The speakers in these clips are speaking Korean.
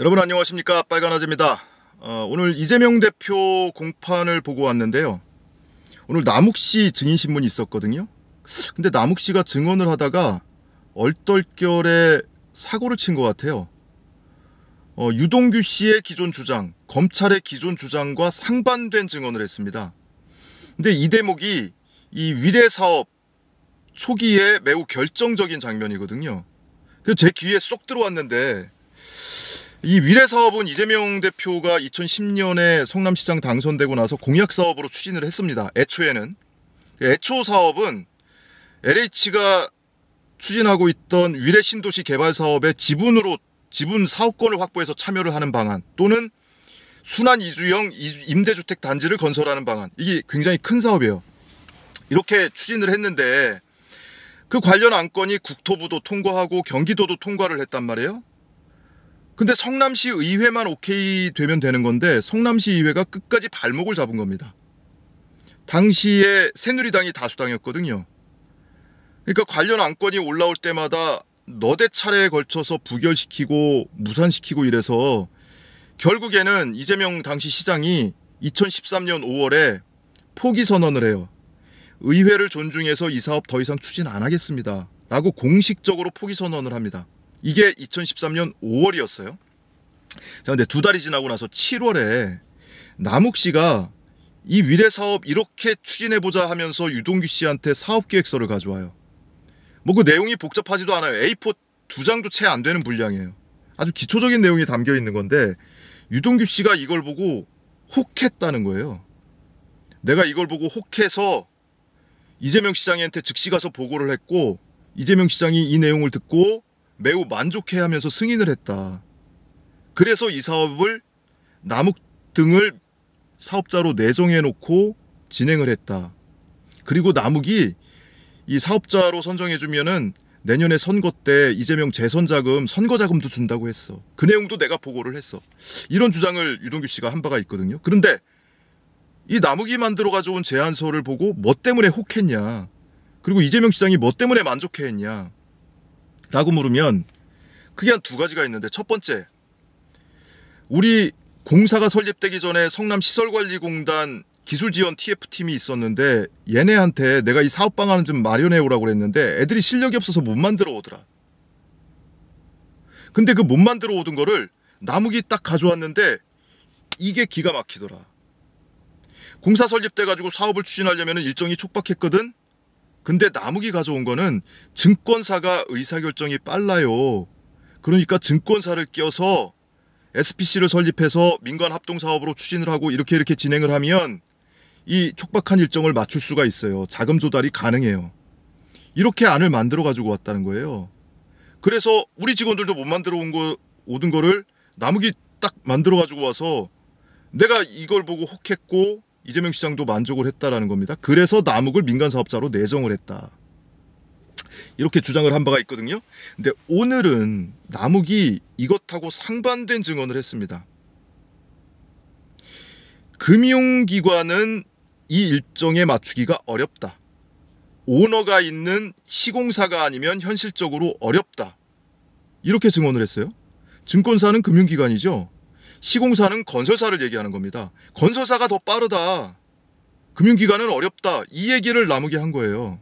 여러분 안녕하십니까 빨간아재입니다 어, 오늘 이재명 대표 공판을 보고 왔는데요 오늘 남욱씨 증인신문이 있었거든요 근데 남욱씨가 증언을 하다가 얼떨결에 사고를 친 것 같아요 어, 유동규 씨의 기존 주장, 검찰의 기존 주장과 상반된 증언을 했습니다. 근데 이 대목이 이 위례 사업 초기에 매우 결정적인 장면이거든요. 그 제 귀에 쏙 들어왔는데 이 위례 사업은 이재명 대표가 2010년에 성남시장 당선되고 나서 공약사업으로 추진을 했습니다. 애초에는. 애초 사업은 LH가 추진하고 있던 위례 신도시 개발 사업의 지분으로 지분 사업권을 확보해서 참여를 하는 방안 또는 순환 이주형 임대주택 단지를 건설하는 방안 이게 굉장히 큰 사업이에요. 이렇게 추진을 했는데 그 관련 안건이 국토부도 통과하고 경기도도 통과를 했단 말이에요. 근데 성남시 의회만 오케이 되면 되는 건데 성남시 의회가 끝까지 발목을 잡은 겁니다. 당시에 새누리당이 다수당이었거든요. 그러니까 관련 안건이 올라올 때마다 너대 차례에 걸쳐서 부결시키고 무산시키고 이래서 결국에는 이재명 당시 시장이 2013년 5월에 포기 선언을 해요. 의회를 존중해서 이 사업 더 이상 추진 안 하겠습니다. 라고 공식적으로 포기 선언을 합니다. 이게 2013년 5월이었어요. 자, 근데 두 달이 지나고 나서 7월에 남욱 씨가 이 위례 사업 이렇게 추진해보자 하면서 유동규 씨한테 사업 계획서를 가져와요. 뭐 그 내용이 복잡하지도 않아요. A4 두 장도 채 안 되는 분량이에요. 아주 기초적인 내용이 담겨 있는 건데 유동규 씨가 이걸 보고 혹했다는 거예요. 내가 이걸 보고 혹해서 이재명 시장한테 즉시 가서 보고를 했고 이재명 시장이 이 내용을 듣고 매우 만족해하면서 승인을 했다. 그래서 이 사업을 남욱 등을 사업자로 내정해놓고 진행을 했다. 그리고 남욱이 이 사업자로 선정해주면은 내년에 선거 때 이재명 재선 자금 선거 자금도 준다고 했어. 그 내용도 내가 보고를 했어. 이런 주장을 유동규 씨가 한 바가 있거든요. 그런데 이나무이 만들어 가져온 제안서를 보고 뭐 때문에 혹했냐. 그리고 이재명 시장이 뭐 때문에 만족해했냐. 라고 물으면 그게 한 두 가지가 있는데 첫 번째 우리 공사가 설립되기 전에 성남 시설관리공단 기술지원 TF팀이 있었는데 얘네한테 내가 이 사업 방안을 좀 마련해 오라고 그랬는데 애들이 실력이 없어서 못 만들어 오더라. 근데 그 못 만들어 오던 거를 나무기 딱 가져왔는데 이게 기가 막히더라. 공사 설립돼 가지고 사업을 추진하려면 일정이 촉박했거든. 근데 나무기 가져온 거는 증권사가 의사결정이 빨라요. 그러니까 증권사를 끼워서 SPC를 설립해서 민간 합동사업으로 추진을 하고 이렇게 이렇게 진행을 하면 이 촉박한 일정을 맞출 수가 있어요. 자금 조달이 가능해요. 이렇게 안을 만들어 가지고 왔다는 거예요. 그래서 우리 직원들도 못 만들어 온 거, 오든 거를 나무기 딱 만들어 가지고 와서 내가 이걸 보고 혹했고 이재명 시장도 만족을 했다라는 겁니다. 그래서 남욱을 민간 사업자로 내정을 했다. 이렇게 주장을 한 바가 있거든요. 근데 오늘은 남욱이 이것하고 상반된 증언을 했습니다. 금융기관은 이 일정에 맞추기가 어렵다. 오너가 있는 시공사가 아니면 현실적으로 어렵다. 이렇게 증언을 했어요. 증권사는 금융기관이죠. 시공사는 건설사를 얘기하는 겁니다. 건설사가 더 빠르다. 금융기관은 어렵다. 이 얘기를 나무게 한 거예요.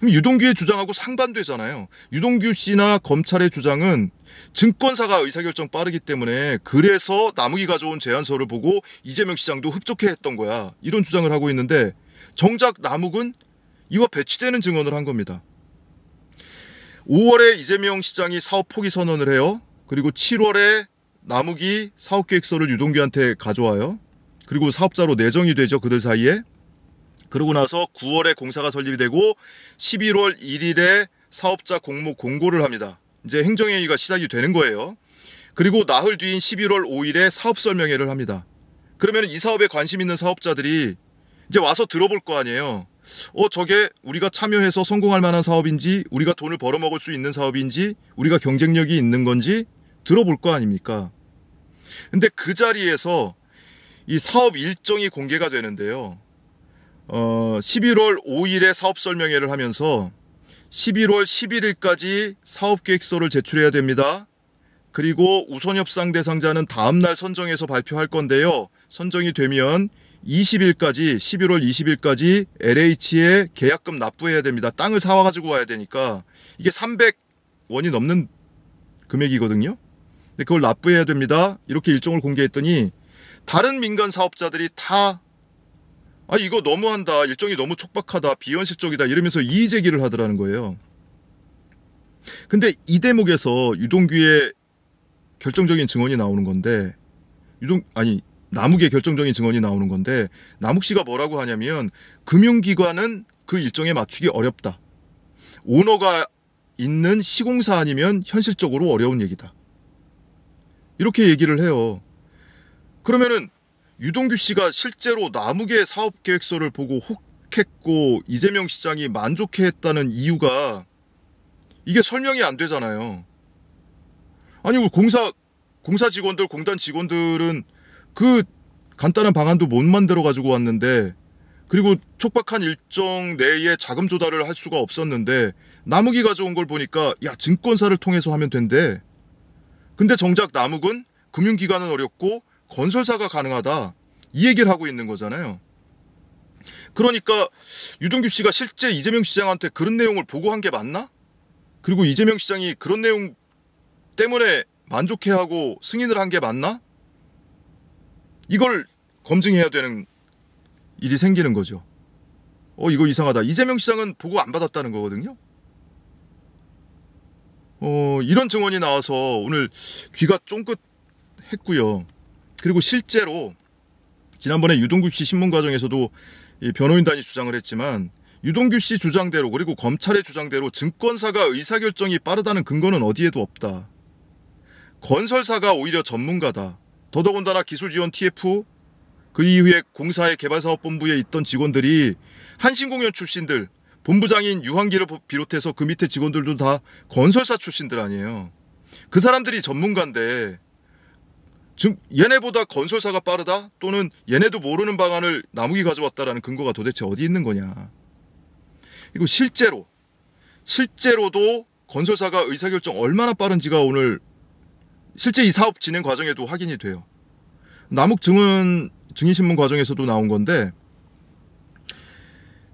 그럼 유동규의 주장하고 상반되잖아요. 유동규 씨나 검찰의 주장은 증권사가 의사결정 빠르기 때문에 그래서 나무기 가져온 제안서를 보고 이재명 시장도 흡족해 했던 거야. 이런 주장을 하고 있는데 정작 나무은 이와 배치되는 증언을 한 겁니다. 5월에 이재명 시장이 사업 포기 선언을 해요. 그리고 7월에 나무기 사업계획서를 유동규한테 가져와요. 그리고 사업자로 내정이 되죠. 그들 사이에. 그러고 나서 9월에 공사가 설립이 되고 11월 1일에 사업자 공모 공고를 합니다. 이제 행정회의가 시작이 되는 거예요. 그리고 나흘 뒤인 11월 5일에 사업 설명회를 합니다. 그러면 이 사업에 관심 있는 사업자들이 이제 와서 들어볼 거 아니에요. 어, 저게 우리가 참여해서 성공할 만한 사업인지, 우리가 돈을 벌어먹을 수 있는 사업인지, 우리가 경쟁력이 있는 건지 들어볼 거 아닙니까? 근데 그 자리에서 이 사업 일정이 공개가 되는데요. 어, 11월 5일에 사업 설명회를 하면서 11월 11일까지 사업 계획서를 제출해야 됩니다. 그리고 우선 협상 대상자는 다음날 선정해서 발표할 건데요. 선정이 되면 20일까지 11월 20일까지 LH에 계약금 납부해야 됩니다. 땅을 사와가지고 와야 되니까 이게 300원이 넘는 금액이거든요. 근데 네, 그걸 납부해야 됩니다. 이렇게 일정을 공개했더니 다른 민간 사업자들이 다 아, 이거 너무한다. 일정이 너무 촉박하다. 비현실적이다. 이러면서 이의 제기를 하더라는 거예요. 근데 이 대목에서 유동규의 결정적인 증언이 나오는 건데 유동 아니 남욱의 결정적인 증언이 나오는 건데 남욱 씨가 뭐라고 하냐면 금융기관은 그 일정에 맞추기 어렵다. 오너가 있는 시공사 아니면 현실적으로 어려운 얘기다. 이렇게 얘기를 해요. 그러면은 유동규 씨가 실제로 나무계 사업 계획서를 보고 혹했고 이재명 시장이 만족해했다는 이유가 이게 설명이 안 되잖아요. 아니 우리 공사 공사 직원들 공단 직원들은 그 간단한 방안도 못 만들어 가지고 왔는데 그리고 촉박한 일정 내에 자금 조달을 할 수가 없었는데 나무기 가져온 걸 보니까 야 증권사를 통해서 하면 된대. 근데 정작 남욱은 금융기관은 어렵고 건설사가 가능하다. 이 얘기를 하고 있는 거잖아요. 그러니까 유동규 씨가 실제 이재명 시장한테 그런 내용을 보고한 게 맞나? 그리고 이재명 시장이 그런 내용 때문에 만족해하고 승인을 한 게 맞나? 이걸 검증해야 되는 일이 생기는 거죠. 어, 이거 이상하다. 이재명 시장은 보고 안 받았다는 거거든요. 어, 이런 증언이 나와서 오늘 귀가 쫑긋했고요. 그리고 실제로 지난번에 유동규 씨 신문 과정에서도 이 변호인단이 주장을 했지만 유동규 씨 주장대로 그리고 검찰의 주장대로 증권사가 의사결정이 빠르다는 근거는 어디에도 없다. 건설사가 오히려 전문가다. 더더군다나 기술지원 TF 그 이후에 공사의 개발사업본부에 있던 직원들이 한신공연 출신들 본부장인 유한기를 비롯해서 그 밑에 직원들도 다 건설사 출신들 아니에요. 그 사람들이 전문가인데 지금 얘네보다 건설사가 빠르다 또는 얘네도 모르는 방안을 나무기 가져왔다라는 근거가 도대체 어디 있는 거냐. 그리고 실제로 실제로도 건설사가 의사결정 얼마나 빠른지가 오늘 실제 이 사업 진행 과정에도 확인이 돼요. 남욱 증은 증인신문 과정에서도 나온 건데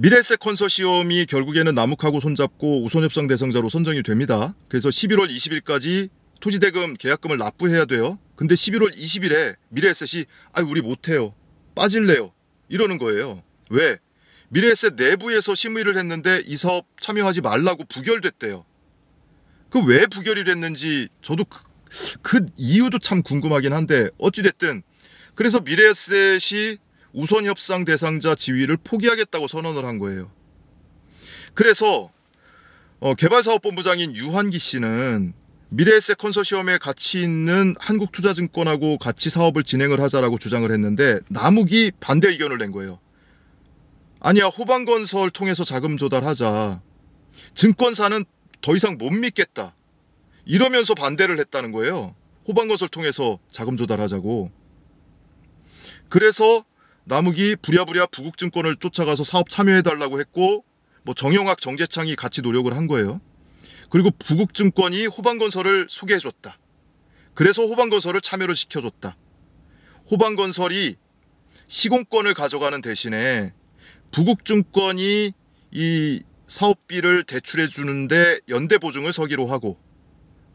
미래세 컨소시엄이 결국에는 남욱하고 손잡고 우선협상 대상자로 선정이 됩니다. 그래서 11월 20일까지 토지대금 계약금을 납부해야 돼요. 근데 11월 20일에 미래에셋이 아 우리 못해요. 빠질래요. 이러는 거예요. 왜? 미래에셋 내부에서 심의를 했는데 이 사업 참여하지 말라고 부결됐대요. 그 왜 부결이 됐는지 저도 그, 그 이유도 참 궁금하긴 한데 어찌됐든 그래서 미래에셋이 우선 협상 대상자 지위를 포기하겠다고 선언을 한 거예요. 그래서 어, 개발사업본부장인 유한기 씨는 미래에셋 컨소시엄에 같이 있는 한국투자증권하고 같이 사업을 진행을 하자라고 주장을 했는데 남욱이 반대 의견을 낸 거예요. 아니야 호방건설 통해서 자금 조달하자. 증권사는 더 이상 못 믿겠다. 이러면서 반대를 했다는 거예요. 호방건설 통해서 자금 조달하자고. 그래서 남욱이 부랴부랴 부국증권을 쫓아가서 사업 참여해달라고 했고 뭐 정영학 정재창이 같이 노력을 한 거예요. 그리고 부국증권이 호방건설을 소개해줬다. 그래서 호방건설을 참여를 시켜줬다. 호방건설이 시공권을 가져가는 대신에 부국증권이 이 사업비를 대출해 주는데 연대 보증을 서기로 하고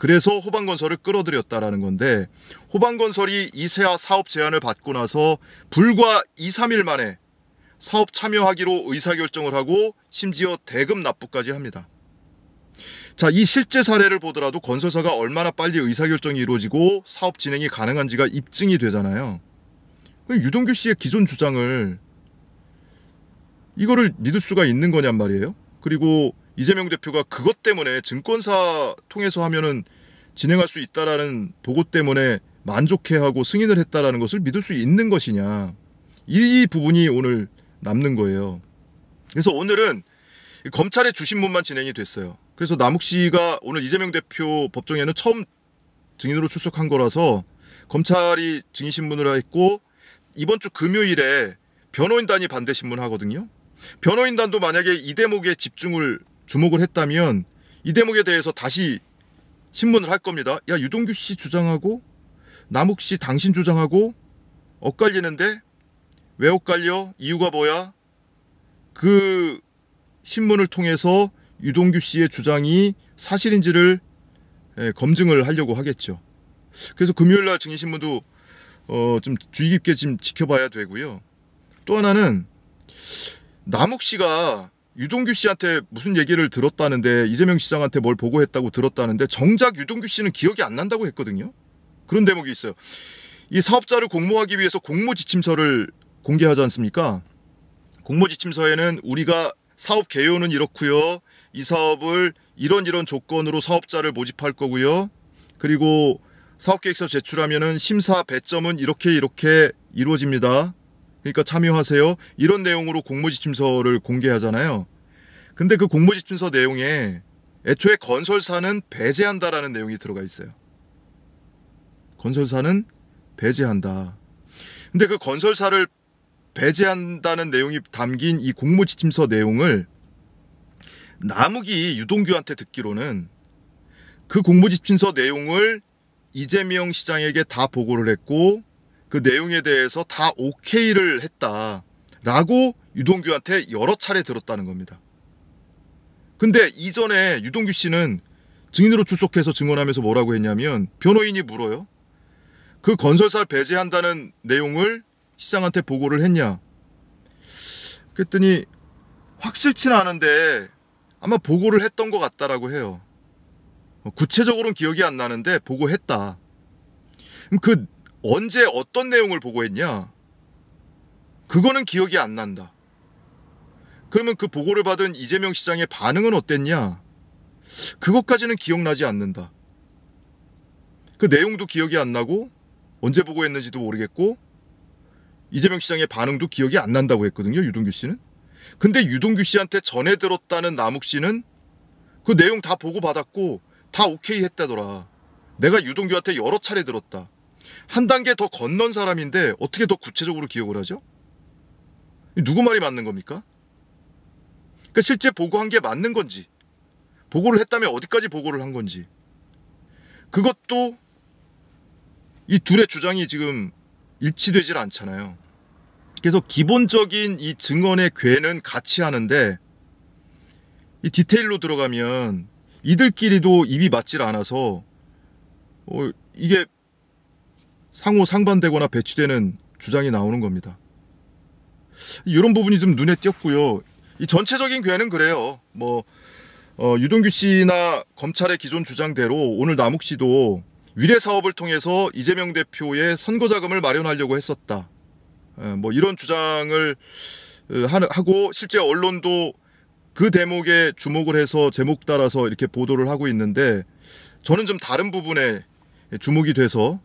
그래서 호방건설을 끌어들였다라는 건데 호방건설이 이세아 사업 제안을 받고 나서 불과 2, 3일 만에 사업 참여하기로 의사결정을 하고 심지어 대금 납부까지 합니다. 자, 이 실제 사례를 보더라도 건설사가 얼마나 빨리 의사결정이 이루어지고 사업 진행이 가능한지가 입증이 되잖아요. 유동규 씨의 기존 주장을 이거를 믿을 수가 있는 거냔 말이에요. 그리고 이재명 대표가 그것 때문에 증권사 통해서 하면은 진행할 수 있다라는 보고 때문에 만족해하고 승인을 했다라는 것을 믿을 수 있는 것이냐 이 부분이 오늘 남는 거예요. 그래서 오늘은 검찰의 주신문만 진행이 됐어요. 그래서 남욱 씨가 오늘 이재명 대표 법정에는 처음 증인으로 출석한 거라서 검찰이 증인 신문을 했고 이번 주 금요일에 변호인단이 반대 신문하거든요. 변호인단도 만약에 이 대목에 집중을 주목을 했다면 이 대목에 대해서 다시 신문을 할 겁니다. 야 유동규 씨 주장하고 남욱 씨 당신 주장하고 엇갈리는데 왜 엇갈려? 이유가 뭐야? 그 신문을 통해서 유동규 씨의 주장이 사실인지를 예, 검증을 하려고 하겠죠. 그래서 금요일 날 증인신문도 어좀 주의 깊게 지금 지켜봐야 되고요. 또 하나는 남욱 씨가 유동규 씨한테 무슨 얘기를 들었다는데 이재명 시장한테 뭘 보고했다고 들었다는데 정작 유동규 씨는 기억이 안 난다고 했거든요. 그런 대목이 있어요. 이 사업자를 공모하기 위해서 공모지침서를 공개하지 않습니까? 공모지침서에는 우리가 사업 개요는 이렇고요. 이 사업을 이런 이런 조건으로 사업자를 모집할 거고요. 그리고 사업계획서 제출하면 심사 배점은 이렇게 이렇게 이루어집니다. 그러니까 참여하세요. 이런 내용으로 공모지침서를 공개하잖아요. 근데 그 공모지침서 내용에 애초에 건설사는 배제한다라는 내용이 들어가 있어요. 건설사는 배제한다. 근데 그 건설사를 배제한다는 내용이 담긴 이 공모지침서 내용을 남욱이 유동규한테 듣기로는 그공모지침서 내용을 이재명 시장에게 다 보고를 했고 그 내용에 대해서 다 오케이를 했다라고 유동규한테 여러 차례 들었다는 겁니다. 근데 이전에 유동규 씨는 증인으로 출석해서 증언하면서 뭐라고 했냐면 변호인이 물어요. 그 건설사를 배제한다는 내용을 시장한테 보고를 했냐? 그랬더니 확실치는 않은데 아마 보고를 했던 것 같다라고 해요. 구체적으로는 기억이 안 나는데 보고했다. 그 언제 어떤 내용을 보고했냐? 그거는 기억이 안 난다. 그러면 그 보고를 받은 이재명 시장의 반응은 어땠냐? 그것까지는 기억나지 않는다. 그 내용도 기억이 안 나고 언제 보고했는지도 모르겠고 이재명 시장의 반응도 기억이 안 난다고 했거든요. 유동규 씨는. 근데 유동규 씨한테 전해 들었다는 남욱 씨는 그 내용 다 보고 받았고 다 오케이 했다더라. 내가 유동규한테 여러 차례 들었다. 한 단계 더 건넌 사람인데 어떻게 더 구체적으로 기억을 하죠? 누구 말이 맞는 겁니까? 그러니까 실제 보고한 게 맞는 건지, 보고를 했다면 어디까지 보고를 한 건지, 그것도 이 둘의 주장이 지금 일치되질 않잖아요. 그래서 기본적인 이 증언의 궤는 같이 하는데 이 디테일로 들어가면 이들끼리도 입이 맞질 않아서 어, 이게 상호 상반되거나 배치되는 주장이 나오는 겁니다. 이런 부분이 좀 눈에 띄었고요. 이 전체적인 괴는 그래요. 뭐 어, 유동규 씨나 검찰의 기존 주장대로 오늘 남욱 씨도 위례 사업을 통해서 이재명 대표의 선거 자금을 마련하려고 했었다. 예, 뭐 이런 주장을 어, 하고 실제 언론도 그 대목에 주목을 해서 제목 따라서 이렇게 보도를 하고 있는데 저는 좀 다른 부분에 주목이 돼서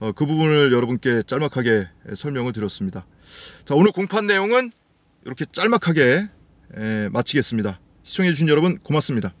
어, 그 부분을 여러분께 짤막하게 설명을 드렸습니다. 자 오늘 공판 내용은 이렇게 짤막하게 마치겠습니다. 시청해주신 여러분 고맙습니다.